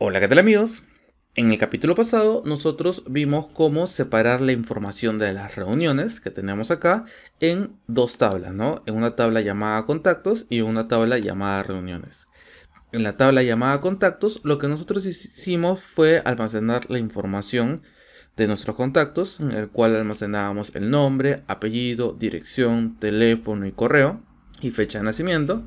Hola, ¿qué tal amigos? En el capítulo pasado nosotros vimos cómo separar la información de las reuniones que tenemos acá en dos tablas, ¿no? En una tabla llamada contactos y una tabla llamada reuniones. En la tabla llamada contactos lo que nosotros hicimos fue almacenar la información de nuestros contactos, en el cual almacenábamos el nombre, apellido, dirección, teléfono y correo y fecha de nacimiento.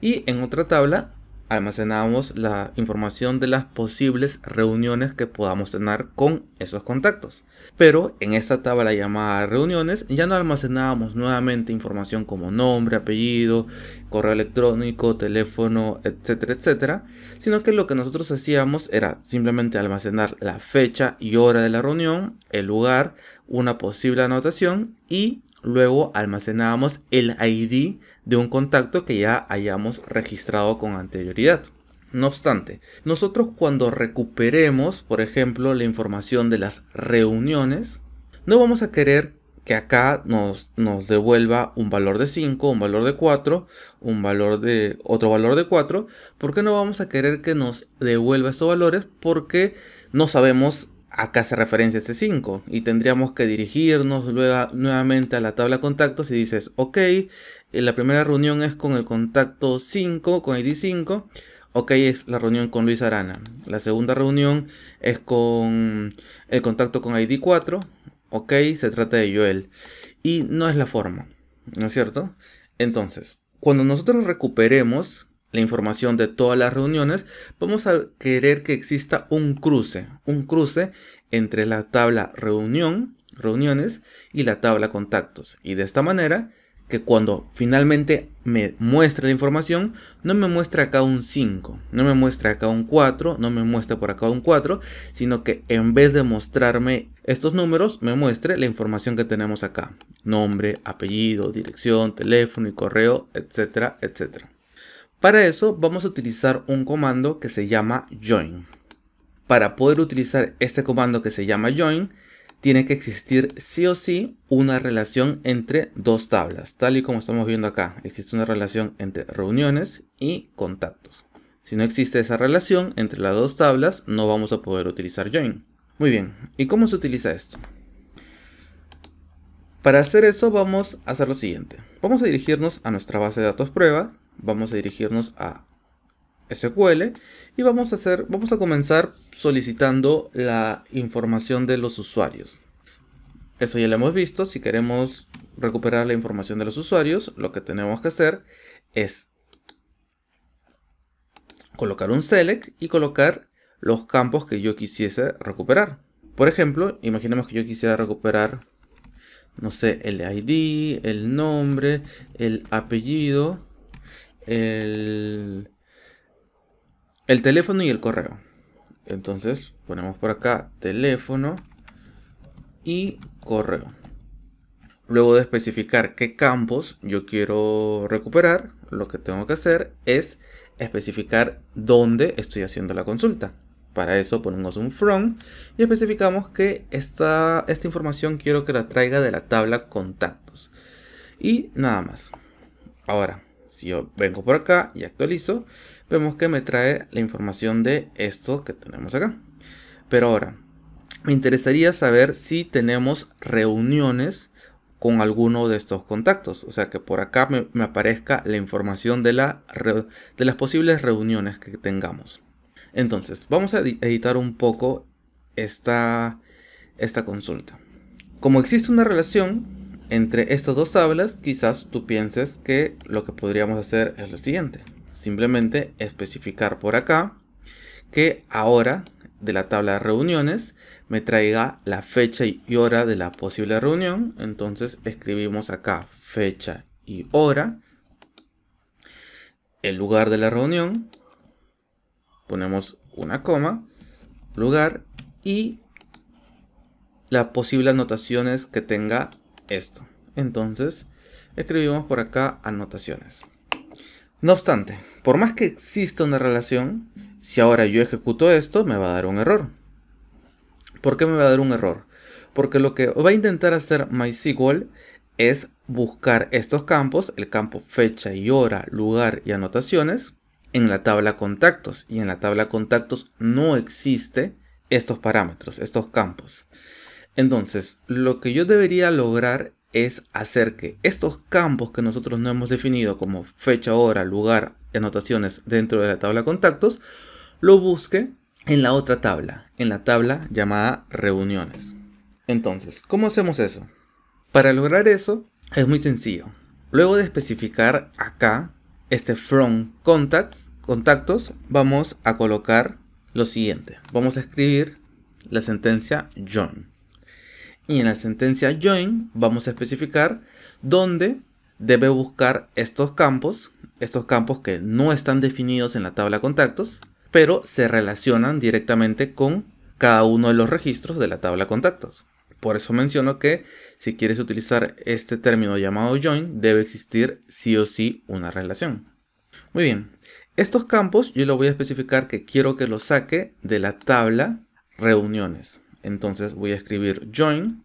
Y en otra tabla almacenábamos la información de las posibles reuniones que podamos tener con esos contactos. Pero en esta tabla llamada reuniones ya no almacenábamos nuevamente información como nombre, apellido, correo electrónico, teléfono, etcétera, etcétera, sino que lo que nosotros hacíamos era simplemente almacenar la fecha y hora de la reunión, el lugar, una posible anotación y luego almacenamos el ID de un contacto que ya hayamos registrado con anterioridad. No obstante, nosotros cuando recuperemos, por ejemplo, la información de las reuniones, no vamos a querer que acá nos, nos devuelva un valor de 5, un valor de 4, un valor de otro valor de 4, porque no vamos a querer que nos devuelva esos valores porque no sabemos acá se referencia este 5 y tendríamos que dirigirnos luego nuevamente a la tabla de contactos y dices, ok, eh, la primera reunión es con el contacto 5, con ID 5, ok, es la reunión con Luis Arana. La segunda reunión es con el contacto con ID 4, ok, se trata de Joel. Y no es la forma, ¿no es cierto? Entonces, cuando nosotros recuperemos información de todas las reuniones, vamos a querer que exista un cruce, un cruce entre la tabla reunión, reuniones y la tabla contactos. Y de esta manera, que cuando finalmente me muestre la información, no me muestra acá un 5, no me muestra acá un 4, no me muestra por acá un 4, sino que en vez de mostrarme estos números, me muestre la información que tenemos acá. Nombre, apellido, dirección, teléfono y correo, etcétera, etcétera. Para eso vamos a utilizar un comando que se llama join. Para poder utilizar este comando que se llama join, tiene que existir sí o sí una relación entre dos tablas, tal y como estamos viendo acá. Existe una relación entre reuniones y contactos. Si no existe esa relación entre las dos tablas, no vamos a poder utilizar join. Muy bien, ¿y cómo se utiliza esto? Para hacer eso vamos a hacer lo siguiente. Vamos a dirigirnos a nuestra base de datos prueba vamos a dirigirnos a SQL y vamos a hacer, vamos a comenzar solicitando la información de los usuarios. Eso ya lo hemos visto, si queremos recuperar la información de los usuarios, lo que tenemos que hacer es colocar un select y colocar los campos que yo quisiese recuperar. Por ejemplo, imaginemos que yo quisiera recuperar, no sé, el ID, el nombre, el apellido, el, teléfono y el correo. Entonces ponemos por acá teléfono y correo. Luego de especificar qué campos yo quiero recuperar, lo que tengo que hacer es especificar dónde estoy haciendo la consulta. Para eso ponemos un from y especificamos que esta información quiero que la traiga de la tabla contactos. Y nada más. Ahora, si yo vengo por acá y actualizo, vemos que me trae la información de esto que tenemos acá. Pero ahora, me interesaría saber si tenemos reuniones con alguno de estos contactos. O sea, que por acá me, aparezca la información de, de las posibles reuniones que tengamos. Entonces, vamos a editar un poco esta consulta. Como existe una relación, entre estas dos tablas, quizás tú pienses que lo que podríamos hacer es lo siguiente. Simplemente especificar por acá que ahora de la tabla de reuniones me traiga la fecha y hora de la posible reunión. Entonces escribimos acá fecha y hora. El lugar de la reunión. Ponemos una coma. Lugar y las posibles anotaciones que tenga esto. Entonces, escribimos por acá anotaciones. No obstante, por más que exista una relación, si ahora yo ejecuto esto, me va a dar un error. ¿Por qué me va a dar un error? Porque lo que va a intentar hacer MySQL es buscar estos campos, el campo fecha y hora, lugar y anotaciones, en la tabla contactos. Y en la tabla contactos no existe estos parámetros, estos campos. Entonces, lo que yo debería lograr es hacer que estos campos que nosotros no hemos definido como fecha, hora, lugar, anotaciones dentro de la tabla contactos, lo busque en la otra tabla, en la tabla llamada reuniones. Entonces, ¿cómo hacemos eso? Para lograr eso es muy sencillo. Luego de especificar acá este from contacts, contactos, vamos a colocar lo siguiente. Vamos a escribir la sentencia John. Y en la sentencia join vamos a especificar dónde debe buscar estos campos, estos campos que no están definidos en la tabla contactos, pero se relacionan directamente con cada uno de los registros de la tabla contactos. Por eso menciono que si quieres utilizar este término llamado join, debe existir sí o sí una relación. Muy bien, estos campos yo lo voy a especificar que quiero que los saque de la tabla reuniones. Entonces voy a escribir join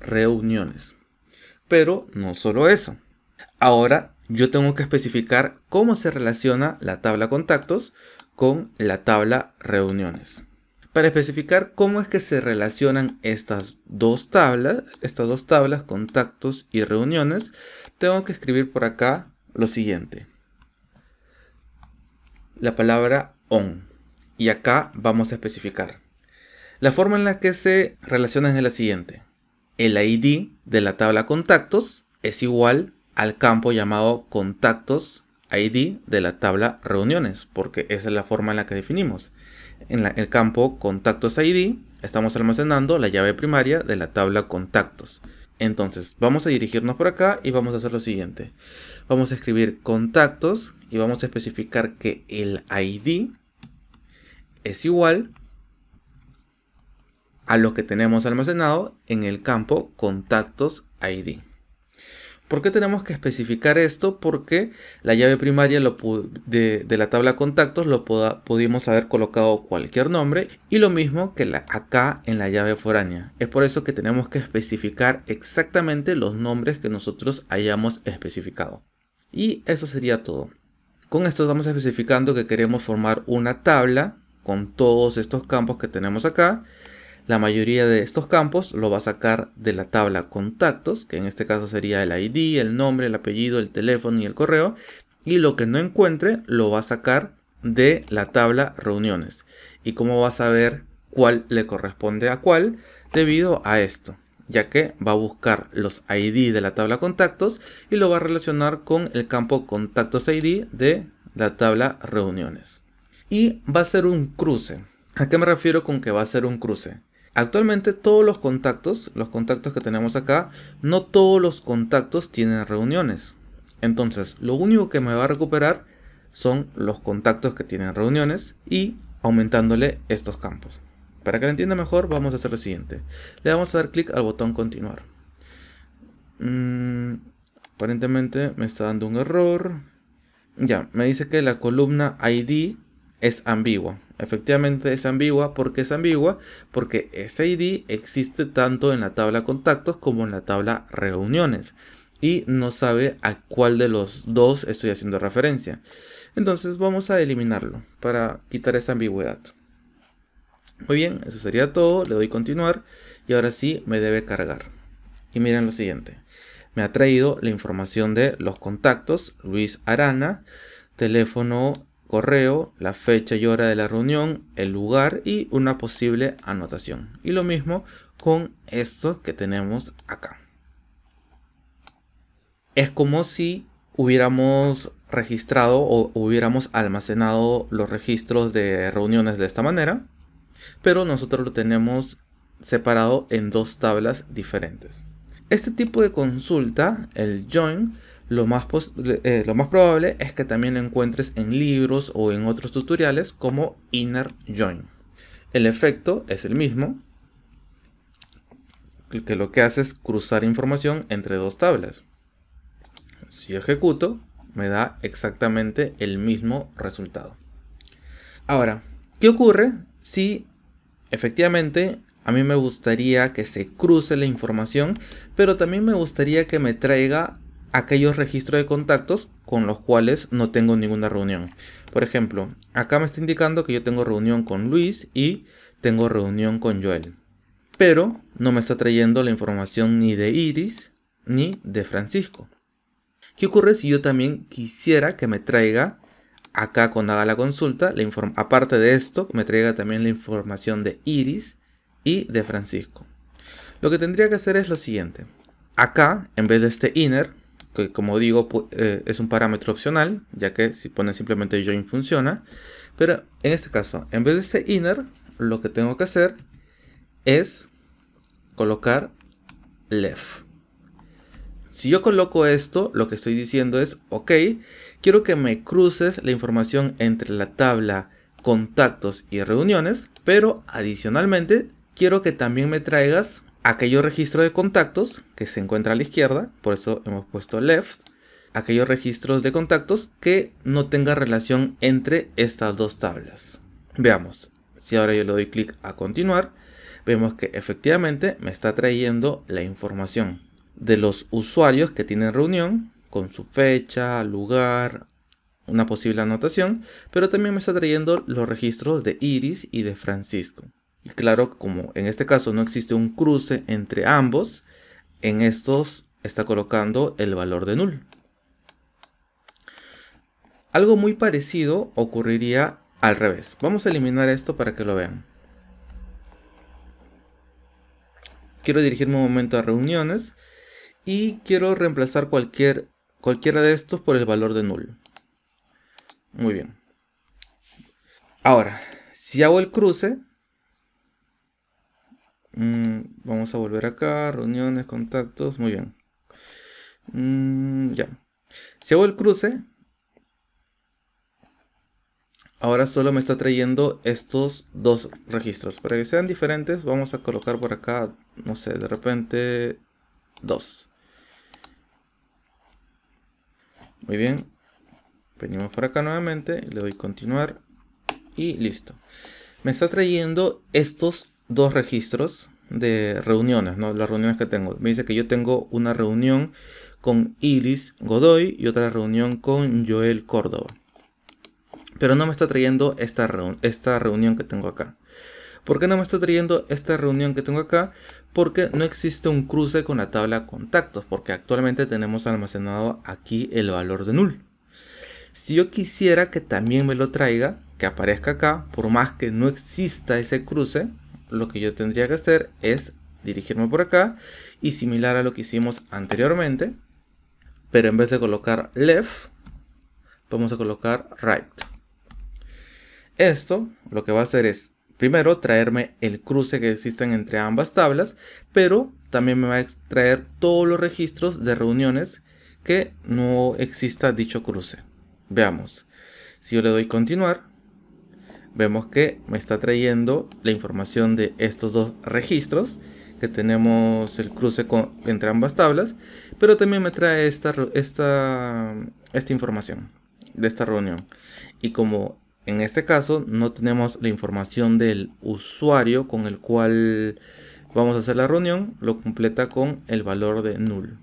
reuniones. Pero no solo eso. Ahora yo tengo que especificar cómo se relaciona la tabla contactos con la tabla reuniones. Para especificar cómo es que se relacionan estas dos tablas, estas dos tablas, contactos y reuniones, tengo que escribir por acá lo siguiente. La palabra on. Y acá vamos a especificar. La forma en la que se relaciona es la siguiente. El ID de la tabla contactos es igual al campo llamado contactos ID de la tabla reuniones, porque esa es la forma en la que definimos. En el campo contactos ID estamos almacenando la llave primaria de la tabla contactos. Entonces vamos a dirigirnos por acá y vamos a hacer lo siguiente. Vamos a escribir contactos y vamos a especificar que el ID es igual a lo que tenemos almacenado en el campo contactos ID. ¿Por qué tenemos que especificar esto? Porque la llave primaria de, la tabla contactos lo pudimos haber colocado cualquier nombre y lo mismo que acá en la llave foránea. Es por eso que tenemos que especificar exactamente los nombres que nosotros hayamos especificado. Y eso sería todo. Con esto estamos especificando que queremos formar una tabla con todos estos campos que tenemos acá la mayoría de estos campos lo va a sacar de la tabla contactos, que en este caso sería el ID, el nombre, el apellido, el teléfono y el correo. Y lo que no encuentre lo va a sacar de la tabla reuniones. ¿Y cómo va a saber cuál le corresponde a cuál? Debido a esto, ya que va a buscar los ID de la tabla contactos y lo va a relacionar con el campo contactos ID de la tabla reuniones. Y va a ser un cruce. ¿A qué me refiero con que va a ser un cruce? Actualmente todos los contactos, los contactos que tenemos acá, no todos los contactos tienen reuniones. Entonces, lo único que me va a recuperar son los contactos que tienen reuniones y aumentándole estos campos. Para que lo entienda mejor, vamos a hacer lo siguiente. Le vamos a dar clic al botón continuar. Mm, aparentemente me está dando un error. Ya, me dice que la columna ID es ambigua. Efectivamente es ambigua. ¿Por qué es ambigua? Porque ese ID existe tanto en la tabla contactos como en la tabla reuniones. Y no sabe a cuál de los dos estoy haciendo referencia. Entonces vamos a eliminarlo para quitar esa ambigüedad. Muy bien, eso sería todo. Le doy continuar. Y ahora sí me debe cargar. Y miren lo siguiente. Me ha traído la información de los contactos. Luis Arana. Teléfono correo, la fecha y hora de la reunión, el lugar y una posible anotación. Y lo mismo con esto que tenemos acá. Es como si hubiéramos registrado o hubiéramos almacenado los registros de reuniones de esta manera, pero nosotros lo tenemos separado en dos tablas diferentes. Este tipo de consulta, el join, lo más, eh, lo más probable es que también encuentres en libros o en otros tutoriales como inner join. El efecto es el mismo, que lo que hace es cruzar información entre dos tablas. Si ejecuto, me da exactamente el mismo resultado. Ahora, ¿qué ocurre si efectivamente a mí me gustaría que se cruce la información, pero también me gustaría que me traiga aquellos registros de contactos con los cuales no tengo ninguna reunión. Por ejemplo, acá me está indicando que yo tengo reunión con Luis y tengo reunión con Joel. Pero no me está trayendo la información ni de Iris ni de Francisco. ¿Qué ocurre si yo también quisiera que me traiga acá cuando haga la consulta, la aparte de esto, me traiga también la información de Iris y de Francisco? Lo que tendría que hacer es lo siguiente. Acá, en vez de este inner, que como digo eh, es un parámetro opcional, ya que si pones simplemente join funciona. Pero en este caso, en vez de este inner, lo que tengo que hacer es colocar left. Si yo coloco esto, lo que estoy diciendo es, ok, quiero que me cruces la información entre la tabla contactos y reuniones, pero adicionalmente quiero que también me traigas aquello registro de contactos que se encuentra a la izquierda, por eso hemos puesto left, aquellos registros de contactos que no tenga relación entre estas dos tablas. Veamos, si ahora yo le doy clic a continuar, vemos que efectivamente me está trayendo la información de los usuarios que tienen reunión con su fecha, lugar, una posible anotación, pero también me está trayendo los registros de Iris y de Francisco. Y claro, como en este caso no existe un cruce entre ambos, en estos está colocando el valor de null. Algo muy parecido ocurriría al revés. Vamos a eliminar esto para que lo vean. Quiero dirigirme un momento a reuniones y quiero reemplazar cualquier, cualquiera de estos por el valor de null. Muy bien. Ahora, si hago el cruce, Mm, vamos a volver acá, reuniones, contactos, muy bien. Mm, ya. Si hago el cruce, ahora solo me está trayendo estos dos registros. Para que sean diferentes, vamos a colocar por acá, no sé, de repente, dos. Muy bien. Venimos por acá nuevamente, le doy continuar y listo. Me está trayendo estos dos registros de reuniones, ¿no? Las reuniones que tengo. Me dice que yo tengo una reunión con Iris Godoy y otra reunión con Joel Córdoba. Pero no me está trayendo esta, esta reunión que tengo acá. ¿Por qué no me está trayendo esta reunión que tengo acá? Porque no existe un cruce con la tabla contactos, porque actualmente tenemos almacenado aquí el valor de null. Si yo quisiera que también me lo traiga, que aparezca acá, por más que no exista ese cruce, lo que yo tendría que hacer es dirigirme por acá y similar a lo que hicimos anteriormente, pero en vez de colocar left, vamos a colocar right. Esto lo que va a hacer es, primero, traerme el cruce que existen entre ambas tablas, pero también me va a extraer todos los registros de reuniones que no exista dicho cruce. Veamos. Si yo le doy continuar, vemos que me está trayendo la información de estos dos registros que tenemos el cruce entre ambas tablas pero también me trae esta, esta, esta información de esta reunión y como en este caso no tenemos la información del usuario con el cual vamos a hacer la reunión lo completa con el valor de null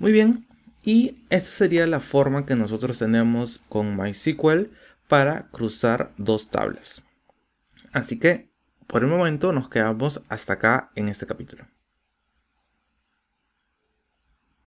muy bien, y esta sería la forma que nosotros tenemos con MySQL para cruzar dos tablas. Así que por el momento nos quedamos hasta acá en este capítulo.